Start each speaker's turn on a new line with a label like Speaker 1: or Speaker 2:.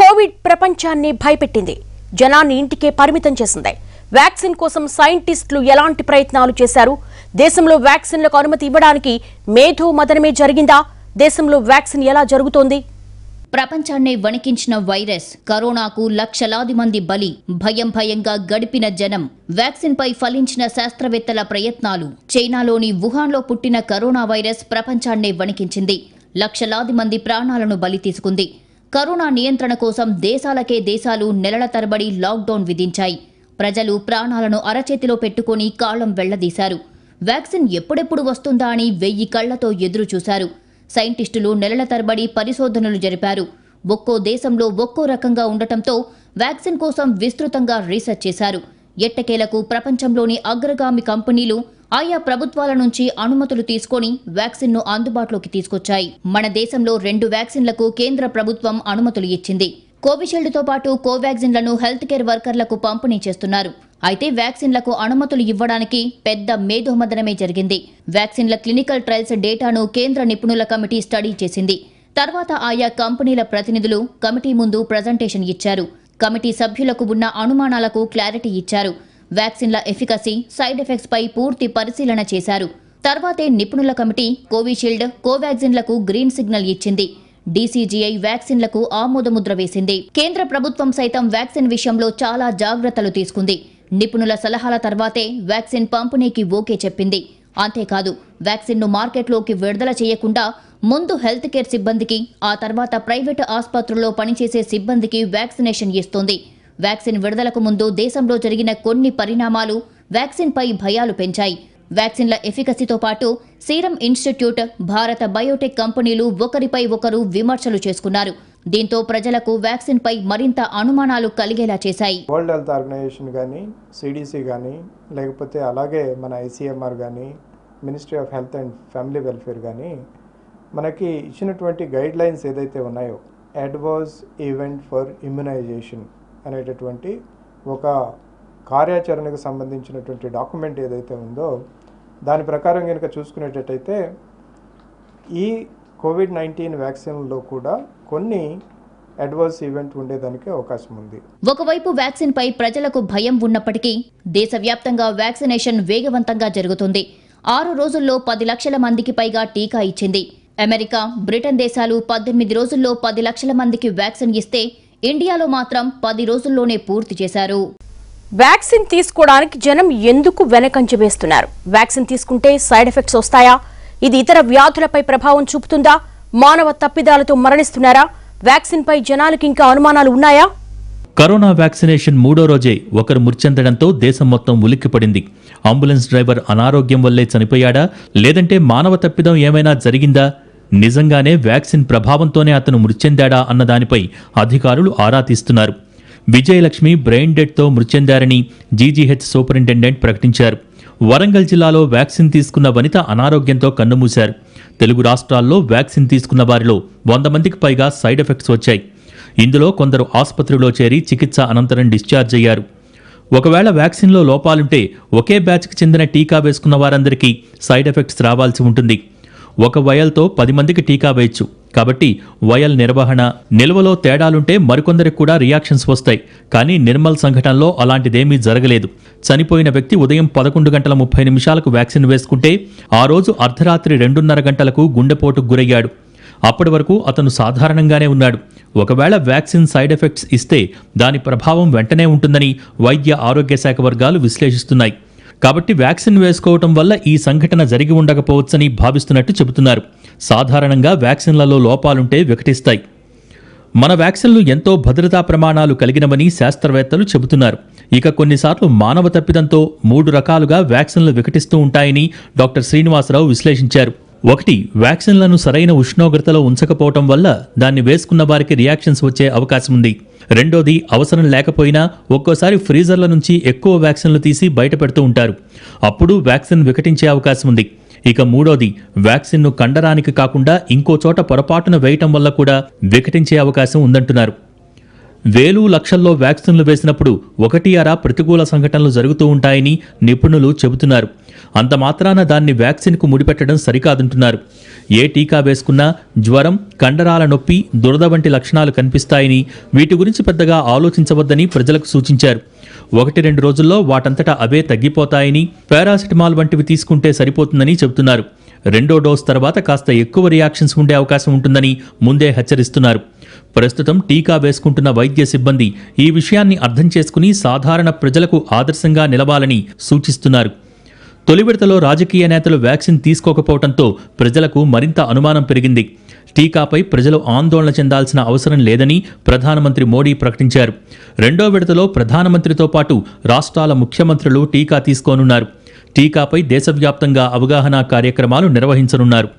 Speaker 1: Covid ప్రపంచాన్ని భయపెట్టింది జనాన్ని ఇంటికే పరిమితం చేసింది వ్యాక్సిన్ కోసం సైంటిస్టులు ఎలాంటి ప్రయత్నాలు చేశారు దేశంలో వ్యాక్సిన్లకు అనుమతి ఇవ్వడానికి మేధో మదనమే జరిగిందా దేశంలో వ్యాక్సిన్ ఎలా జరుగుతోంది ప్రపంచాన్నే వణికించిన వైరస్ కరోనాకు లక్షలాది మంది బలి భయం భయంగా గడిపిన జనం వ్యాక్సిన్పై ఫలించిన శాస్త్రవేత్తల ప్రయత్నాలు చైనాలోని వుహాన్లో పుట్టిన కరోనా వైరస్ ప్రపంచాన్నే వణికించింది లక్షలాది మంది ప్రాణాలను బలి తీసుకుంది కరోనా నియంత్రణ కోసం దేశాలకే దేశాలు నెలల తరబడి లాక్డౌన్ విధించాయి ప్రజలు ప్రాణాలను అరచేతిలో పెట్టుకుని కాలం వెళ్లదీశారు వ్యాక్సిన్ ఎప్పుడెప్పుడు వస్తుందా అని వెయ్యి కళ్లతో ఎదురుచూశారు సైంటిస్టులు నెలల తరబడి పరిశోధనలు జరిపారు ఒక్కో దేశంలో ఒక్కో రకంగా ఉండటంతో వ్యాక్సిన్ కోసం విస్తృతంగా రీసెర్చ్ చేశారు ఎట్టకేలకు ప్రపంచంలోని అగ్రగామి కంపెనీలు ఆయా ప్రభుత్వాల నుంచి అనుమతులు తీసుకొని వ్యాక్సిన్ను అందుబాటులోకి తీసుకొచ్చాయి మన దేశంలో రెండు వ్యాక్సిన్లకు కేంద్ర ప్రభుత్వం అనుమతులు ఇచ్చింది కోవిషీల్డ్తో పాటు కోవాక్సిన్లను హెల్త్ కేర్ వర్కర్లకు పంపిణీ చేస్తున్నారు అయితే వ్యాక్సిన్లకు అనుమతులు ఇవ్వడానికి పెద్ద మేధోమదనమే జరిగింది వ్యాక్సిన్ల క్లినికల్ ట్రయల్స్ డేటాను కేంద్ర నిపుణుల కమిటీ స్టడీ చేసింది తర్వాత ఆయా కంపెనీల ప్రతినిధులు కమిటీ ముందు ప్రజెంటేషన్ ఇచ్చారు కమిటీ సభ్యులకు ఉన్న అనుమానాలకు క్లారిటీ ఇచ్చారు వ్యాక్సిన్ల ఎఫికసీ సైడ్ ఎఫెక్ట్స్ పై పూర్తి పరిశీలన చేశారు తర్వాతే నిపుణుల కమిటీ కోవిషీల్డ్ కోవాక్సిన్లకు గ్రీన్ సిగ్నల్ ఇచ్చింది డీసీజీఐ వ్యాక్సిన్లకు ఆమోదముద్ర వేసింది కేంద్ర ప్రభుత్వం సైతం వ్యాక్సిన్ విషయంలో చాలా జాగ్రత్తలు తీసుకుంది నిపుణుల సలహాల తర్వాతే వ్యాక్సిన్ పంపిణీకి ఓకే చెప్పింది అంతేకాదు వ్యాక్సిన్ను మార్కెట్లోకి విడుదల చేయకుండా ముందు హెల్త్ కేర్ సిబ్బందికి ఆ తర్వాత ప్రైవేటు ఆసుపత్రుల్లో పనిచేసే సిబ్బందికి వ్యాక్సినేషన్ ఇస్తోంది వ్యాక్సిన్ విడుదలకు ముందు దేశంలో జరిగిన కొన్ని పరిణామాలు వ్యాక్సిన్పై భయాలు పెంచాయి వ్యాక్సిన్ల ఎఫికసీతో పాటు సీరం ఇన్స్టిట్యూట్ భారత బయోటెక్ కంపెనీలు ఒకరిపై ఒకరు విమర్శలు చేసుకున్నారు దీంతో ప్రజలకు వ్యాక్సిన్పై మరింత అనుమానాలు కలిగేలా చేశాయి
Speaker 2: వరల్డ్ హెల్త్ ఆర్గనైజేషన్ కానీ సిడిసి కానీ లేకపోతే అలాగే మన ఐసీఎంఆర్ కానీ Ministry of Health and Family Welfare కానీ మనకి ఇచ్చినటువంటి గైడ్ లైన్స్ ఏదైతే ఉన్నాయో అడ్వాన్స్ ఈవెంట్ ఫర్ ఇమ్యునైజేషన్ అనేటటువంటి ఒక కార్యాచరణకు సంబంధించినటువంటి డాక్యుమెంట్ ఏదైతే ఉందో దాని ప్రకారం కనుక చూసుకునేటట్టయితే ఈ కోవిడ్ నైన్టీన్ వ్యాక్సిన్లో కూడా కొన్ని అడ్వర్స్ ఈవెంట్ ఉండేదానికి అవకాశం ఉంది
Speaker 1: ఒకవైపు వ్యాక్సిన్ పై ప్రజలకు భయం ఉన్నప్పటికీ దేశవ్యాప్తంగా వ్యాక్సినేషన్ వేగవంతంగా జరుగుతుంది ఆరు రోజుల్లో పది లక్షల మందికి పైగా టీకా ఇచ్చింది అమెరికా బ్రిటన్ దేశాలు పద్దెనిమిది రోజుల్లో పది లక్షల మందికి వ్యాక్సిన్ ఇస్తే ఇండియాలో మాత్రం పది రోజుల్లోనే పూర్తి చేశారు వ్యాక్సిన్ తీసుకోవడానికి జనం ఎందుకు వెనకంచి వేస్తున్నారు వ్యాక్సిన్ తీసుకుంటే సైడ్ ఎఫెక్ట్స్ వస్తాయా ఇది ఇతర వ్యాధులపై ప్రభావం చూపుతుందా మానవ తప్పిదాలతో మరణిస్తున్నారా వ్యాక్సిన్ పై జనాలకు ఇంకా
Speaker 2: అనుమానాలు ఉన్నాయా
Speaker 3: కరోనా వ్యాక్సినేషన్ మూడో రోజే ఒకరు మృతి దేశం మొత్తం ఉలిక్కిపడింది అంబులెన్స్ డ్రైవర్ అనారోగ్యం వల్లే చనిపోయాడా లేదంటే మానవ తప్పిదం ఏమైనా జరిగిందా నిజంగానే వ్యాక్సిన్ ప్రభావంతోనే అతను మృత్యందాడా అన్న దానిపై అధికారులు ఆరా తీస్తున్నారు విజయలక్ష్మి బ్రెయిన్ డెడ్తో మృత్యందారని జీజీహెచ్ సూపరింటెండెంట్ ప్రకటించారు వరంగల్ జిల్లాలో వ్యాక్సిన్ తీసుకున్న వనిత అనారోగ్యంతో కన్నుమూశారు తెలుగు రాష్ట్రాల్లో వ్యాక్సిన్ తీసుకున్న వారిలో వంద మందికి పైగా సైడ్ ఎఫెక్ట్స్ వచ్చాయి ఇందులో కొందరు ఆసుపత్రిలో చేరి చికిత్స అనంతరం డిశ్చార్జ్ అయ్యారు ఒకవేళ వ్యాక్సిన్లో లోపాలుంటే ఒకే బ్యాచ్కి చెందిన టీకా వేసుకున్న వారందరికీ సైడ్ ఎఫెక్ట్స్ రావాల్సి ఉంటుంది ఒక వయల్తో పది మందికి టీకా వేయచ్చు కాబట్టి వయల్ నిర్వహణ నిల్వలో తేడాలుంటే మరికొందరికి కూడా రియాక్షన్స్ వస్తాయి కానీ నిర్మల్ సంఘటనలో అలాంటిదేమీ జరగలేదు చనిపోయిన వ్యక్తి ఉదయం పదకొండు గంటల ముప్పై నిమిషాలకు వ్యాక్సిన్ వేసుకుంటే ఆ రోజు అర్ధరాత్రి రెండున్నర గంటలకు గుండెపోటుకు గురయ్యాడు అప్పటి వరకు అతను సాధారణంగానే ఉన్నాడు ఒకవేళ వ్యాక్సిన్ సైడ్ ఎఫెక్ట్స్ ఇస్తే దాని ప్రభావం వెంటనే ఉంటుందని వైద్య ఆరోగ్య శాఖ వర్గాలు విశ్లేషిస్తున్నాయి కాబట్టి వ్యాక్సిన్ వేసుకోవటం వల్ల ఈ సంఘటన జరిగి ఉండకపోవచ్చని భావిస్తున్నట్టు చెబుతున్నారు సాధారణంగా వ్యాక్సిన్లలో లోపాలుంటే వికటిస్తాయి మన వ్యాక్సిన్లు ఎంతో భద్రతా ప్రమాణాలు కలిగినవని శాస్త్రవేత్తలు చెబుతున్నారు ఇక కొన్నిసార్లు మానవ తప్పిదంతో మూడు రకాలుగా వ్యాక్సిన్లు వికటిస్తూ ఉంటాయని డాక్టర్ శ్రీనివాసరావు విశ్లేషించారు ఒకటి వ్యాక్సిన్లను సరైన ఉష్ణోగ్రతలో ఉంచకపోవటం వల్ల దాన్ని వేసుకున్న వారికి రియాక్షన్స్ వచ్చే అవకాశం ఉంది రెండోది అవసరం లేకపోయినా ఒక్కోసారి ఫ్రీజర్ల నుంచి ఎక్కువ వ్యాక్సిన్లు తీసి బయట పెడుతూ ఉంటారు అప్పుడు వ్యాక్సిన్ వికటించే అవకాశం ఉంది ఇక మూడోది వ్యాక్సిన్ను కండరానికి కాకుండా ఇంకో చోట పొరపాటున వేయటం వల్ల కూడా వికటించే అవకాశం ఉందంటున్నారు వేలు లక్షల్లో వ్యాక్సిన్లు వేసినప్పుడు ఒకటి అరా ప్రతికూల సంఘటనలు జరుగుతూ ఉంటాయని నిపుణులు చెబుతున్నారు అంత మాత్రాన దాన్ని వ్యాక్సిన్కు ముడిపెట్టడం సరికాదంటున్నారు ఏ టీకా వేసుకున్నా జ్వరం కండరాల నొప్పి దురద వంటి లక్షణాలు కనిపిస్తాయని వీటి గురించి పెద్దగా ఆలోచించవద్దని ప్రజలకు సూచించారు ఒకటి రెండు రోజుల్లో వాటంతటా అవే తగ్గిపోతాయని పారాసిటమాల్ వంటివి తీసుకుంటే సరిపోతుందని చెబుతున్నారు రెండో డోస్ తర్వాత కాస్త ఎక్కువ రియాక్షన్స్ ఉండే అవకాశం ఉంటుందని ముందే హెచ్చరిస్తున్నారు ప్రస్తుతం టీకా వేసుకుంటున్న వైద్య సిబ్బంది ఈ విషయాన్ని అర్థం చేసుకుని సాధారణ ప్రజలకు ఆదర్శంగా నిలవాలని సూచిస్తున్నారు తొలి విడతలో రాజకీయ నేతలు వ్యాక్సిన్ తీసుకోకపోవడంతో ప్రజలకు మరింత అనుమానం పెరిగింది టీకాపై ప్రజలు ఆందోళన చెందాల్సిన అవసరం లేదని ప్రధానమంత్రి మోడీ ప్రకటించారు రెండో విడతలో ప్రధానమంత్రితో పాటు రాష్ట్రాల ముఖ్యమంత్రులు టీకా తీసుకోనున్నారు టీకాపై దేశవ్యాప్తంగా అవగాహన కార్యక్రమాలు నిర్వహించనున్నారు